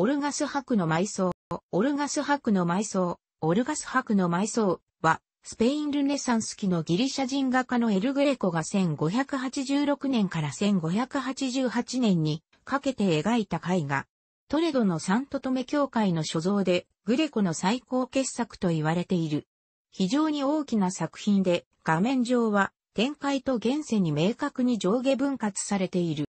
オルガス博の埋葬、オルガス博の埋葬、オルガス博の埋葬は、スペインルネサンス期のギリシャ人画家のエルグレコが1586年から1588年にかけて描いた絵画。トレドのサントトメ教会の所蔵で、グレコの最高傑作と言われている。非常に大きな作品で、画面上は展開と現世に明確に上下分割されている。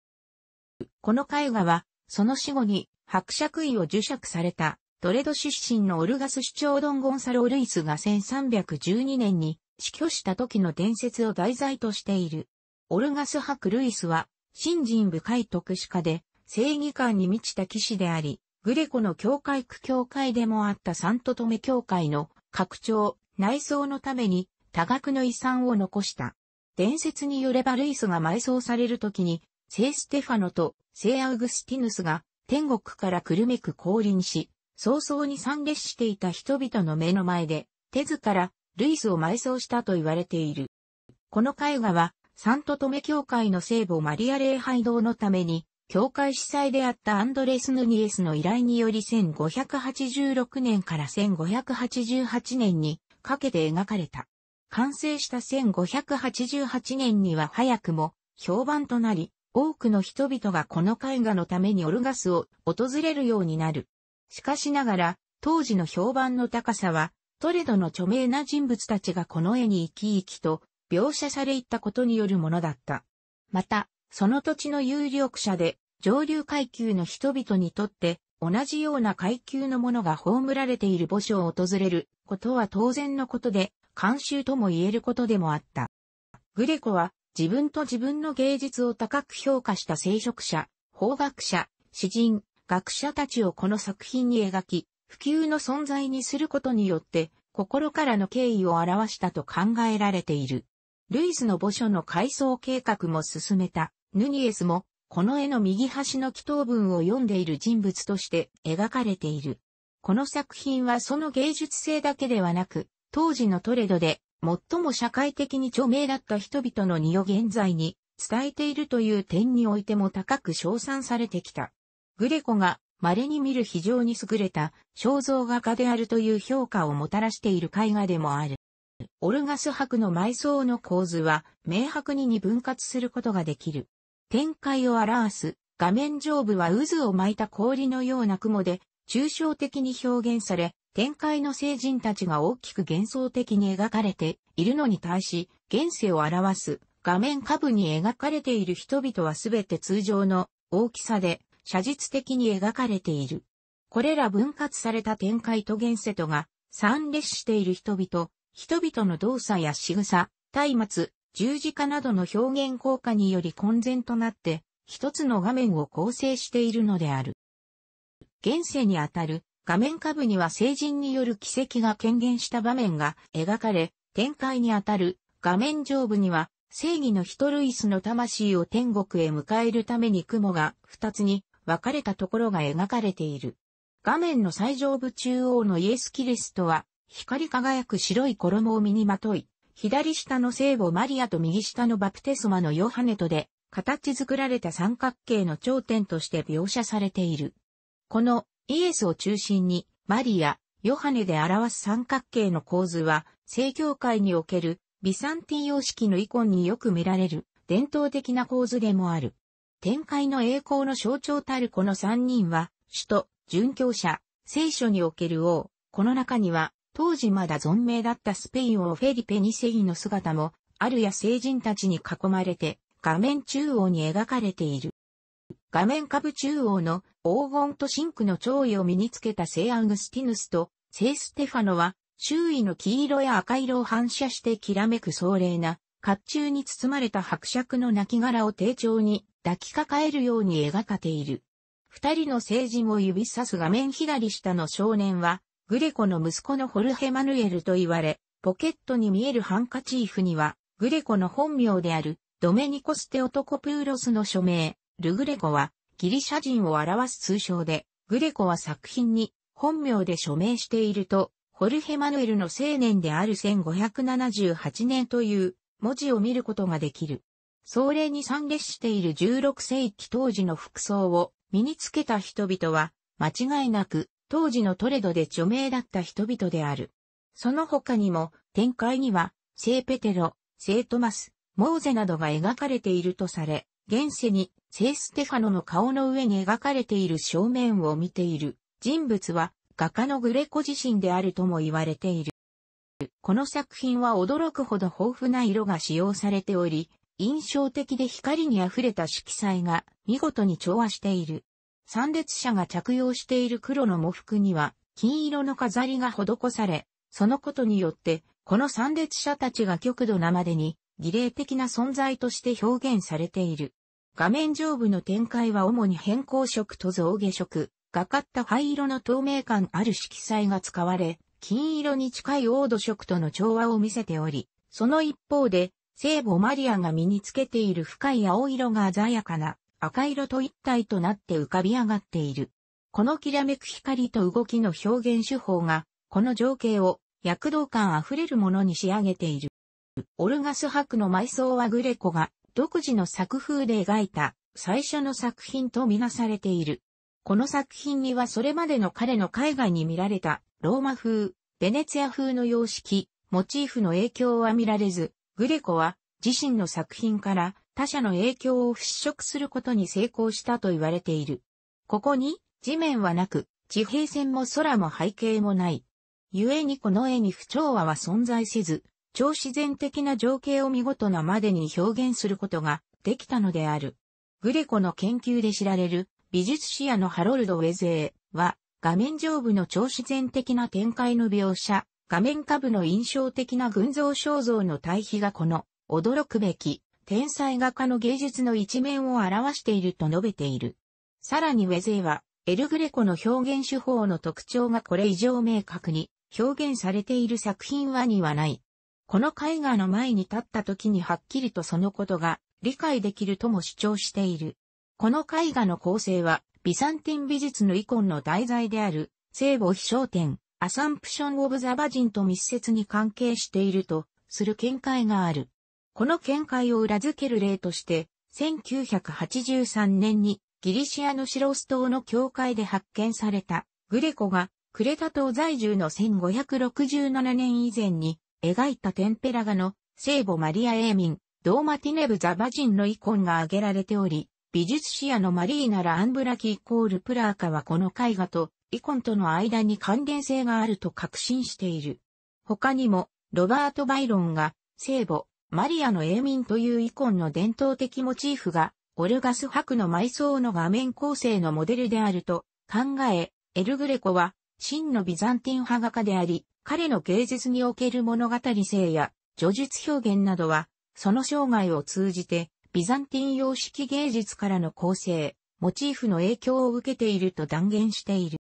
この絵画は、その死後に伯爵位を受爵された、トレド出身のオルガス首長ドン・ゴンサロ・ルイスが1312年に死去した時の伝説を題材としている。オルガス伯ルイスは、信心深い特殊家で、正義感に満ちた騎士であり、グレコの教会区教会でもあったサントトメ教会の拡張、内装のために多額の遺産を残した。伝説によればルイスが埋葬される時に、聖ステファノと聖アウグスティヌスが天国からくるめく降臨し、早々に参列していた人々の目の前で、手図からルイスを埋葬したと言われている。この絵画は、サントトメ教会の聖母マリア礼拝堂のために、教会司祭であったアンドレス・ヌニエスの依頼により1586年から1588年にかけて描かれた。完成した1588年には早くも評判となり、多くの人々がこの絵画のためにオルガスを訪れるようになる。しかしながら、当時の評判の高さは、トレドの著名な人物たちがこの絵に生き生きと描写されいったことによるものだった。また、その土地の有力者で上流階級の人々にとって同じような階級のものが葬られている墓所を訪れることは当然のことで、慣習とも言えることでもあった。グレコは自分と自分の芸術を高く評価した聖職者、法学者、詩人、学者たちをこの作品に描き、普及の存在にすることによって、心からの敬意を表したと考えられている。ルイスの墓所の改装計画も進めた、ヌニエスも、この絵の右端の祈祷文を読んでいる人物として描かれている。この作品はその芸術性だけではなく、当時のトレドで最も社会的に著名だった人々の荷を現在に伝えているという点においても高く称賛されてきた。グレコが稀に見る非常に優れた肖像画家であるという評価をもたらしている絵画でもある。オルガス博の埋葬の構図は明白にに分割することができる。展開を表す画面上部は渦を巻いた氷のような雲で抽象的に表現され、天界の聖人たちが大きく幻想的に描かれているのに対し、現世を表す画面下部に描かれている人々はすべて通常の大きさで写実的に描かれている。これら分割された展開と現世とが三列している人々、人々の動作や仕草、松明、十字架などの表現効果により混然となって、一つの画面を構成しているのである。現世にあたる画面下部には聖人による奇跡が権限した場面が描かれ、展開にあたる画面上部には正義のヒトルイスの魂を天国へ迎えるために雲が二つに分かれたところが描かれている。画面の最上部中央のイエス・キリストは光り輝く白い衣を身にまとい、左下の聖母マリアと右下のバプテスマのヨハネとで形作られた三角形の頂点として描写されている。このイエスを中心にマリア、ヨハネで表す三角形の構図は、正教会におけるビサンティン様式のイコンによく見られる伝統的な構図でもある。展開の栄光の象徴たるこの三人は、首都、殉教者、聖書における王、この中には、当時まだ存命だったスペイン王フェリペ二世の姿も、あるや聖人たちに囲まれて、画面中央に描かれている。画面下部中央の黄金と真紅の蝶衣を身につけた聖アウグスティヌスと聖ステファノは周囲の黄色や赤色を反射してきらめく壮麗な甲冑に包まれた伯爵の亡骸を丁重に抱きかかえるように描かている。二人の成人を指さす画面左下の少年は、グレコの息子のホルヘ・マヌエルと言われ、ポケットに見えるハンカチーフには、グレコの本名である、ドメニコステオトコプーロスの署名、ルグレコはギリシャ人を表す通称で、グレコは作品に本名で署名していると、ホルヘマヌエルの青年である1578年という文字を見ることができる。総麗に参列している16世紀当時の服装を身につけた人々は、間違いなく当時のトレドで著名だった人々である。その他にも、展開には、聖ペテロ、聖トマス、モーゼなどが描かれているとされ、現世に聖ステファノの顔の上に描かれている正面を見ている人物は画家のグレコ自身であるとも言われている。この作品は驚くほど豊富な色が使用されており、印象的で光に溢れた色彩が見事に調和している。参列者が着用している黒の喪服には金色の飾りが施され、そのことによってこの参列者たちが極度なまでに儀礼的な存在として表現されている。画面上部の展開は主に変更色と増下色、がかった灰色の透明感ある色彩が使われ、金色に近い黄土色との調和を見せており、その一方で、聖母マリアが身につけている深い青色が鮮やかな赤色と一体となって浮かび上がっている。このきらめく光と動きの表現手法が、この情景を躍動感あふれるものに仕上げている。オルガス博の埋葬はグレコが独自の作風で描いた最初の作品とみなされている。この作品にはそれまでの彼の海外に見られたローマ風、ベネツィア風の様式、モチーフの影響は見られず、グレコは自身の作品から他者の影響を払拭することに成功したと言われている。ここに地面はなく、地平線も空も背景もない。故にこの絵に不調和は存在せず、超自然的な情景を見事なまでに表現することができたのである。グレコの研究で知られる美術史屋のハロルド・ウェゼーは画面上部の超自然的な展開の描写、画面下部の印象的な群像肖像の対比がこの驚くべき天才画家の芸術の一面を表していると述べている。さらにウェゼーはエルグレコの表現手法の特徴がこれ以上明確に表現されている作品はにはない。この絵画の前に立った時にはっきりとそのことが理解できるとも主張している。この絵画の構成は、ビサンティン美術のイコンの題材である、聖母飛翔展、アサンプション・オブ・ザ・バジンと密接に関係していると、する見解がある。この見解を裏付ける例として、1983年にギリシアのシロス島の教会で発見されたグレコがクレタ島在住の1567年以前に描いたテンペラ画の聖母マリア・エーミン、ドーマティネブ・ザ・バジンのイコンが挙げられており、美術史家のマリーナ・ラ・アンブラキイコール・プラーカはこの絵画とイコンとの間に関連性があると確信している。他にも、ロバート・バイロンが、聖母、マリアの永民というイコンの伝統的モチーフが、オルガス博の埋葬の画面構成のモデルであると考え、エルグレコは、真のビザンティン派画家であり、彼の芸術における物語性や、叙述表現などは、その生涯を通じて、ビザンティン様式芸術からの構成、モチーフの影響を受けていると断言している。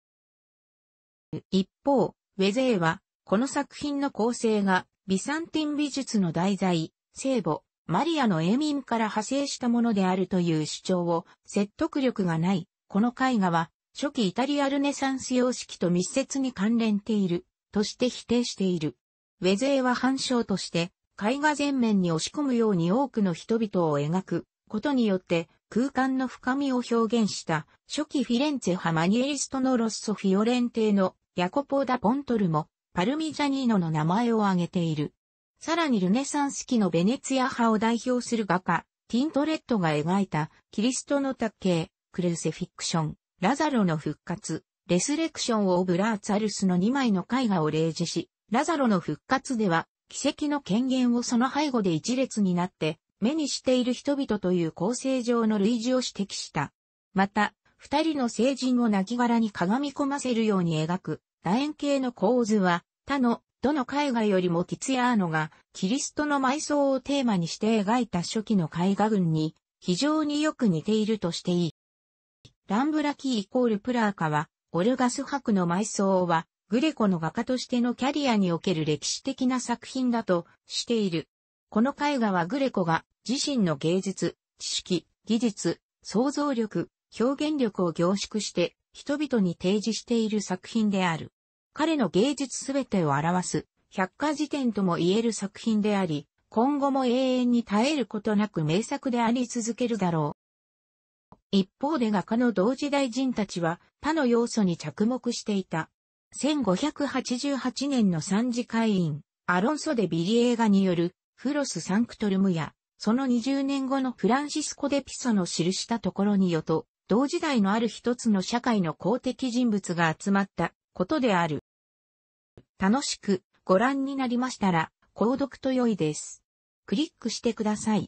一方、ウェゼーは、この作品の構成が、ビザンティン美術の題材、聖母、マリアの永民から派生したものであるという主張を説得力がない。この絵画は初期イタリアルネサンス様式と密接に関連ている、として否定している。ウェゼーは反証として、絵画全面に押し込むように多くの人々を描くことによって空間の深みを表現した初期フィレンツェ派マニエリストのロッソ・フィオレンテーのヤコポーダ・ポントルもパルミジャニーノの名前を挙げている。さらにルネサンス期のベネツィア派を代表する画家、ティントレットが描いたキリストの卓形、クルセフィクション、ラザロの復活、レスレクション・オブ・ラーツァルスの2枚の絵画を例示し、ラザロの復活では、奇跡の権限をその背後で一列になって、目にしている人々という構成上の類似を指摘した。また、二人の聖人を亡骸に鏡込ませるように描く、楕円形の構図は、他の、どの絵画よりもティツヤーノが、キリストの埋葬をテーマにして描いた初期の絵画群に、非常によく似ているとしていい。ランブラキーイコールプラーカは、オルガス博の埋葬は、グレコの画家としてのキャリアにおける歴史的な作品だとしている。この絵画はグレコが自身の芸術、知識、技術、想像力、表現力を凝縮して人々に提示している作品である。彼の芸術すべてを表す百科事典とも言える作品であり、今後も永遠に絶えることなく名作であり続けるだろう。一方で画家の同時代人たちは他の要素に着目していた。1588年の三次会員、アロンソ・デ・ビリ映画によるフロス・サンクトルムや、その20年後のフランシスコ・デ・ピソの記したところによと、同時代のある一つの社会の公的人物が集まったことである。楽しくご覧になりましたら、購読と良いです。クリックしてください。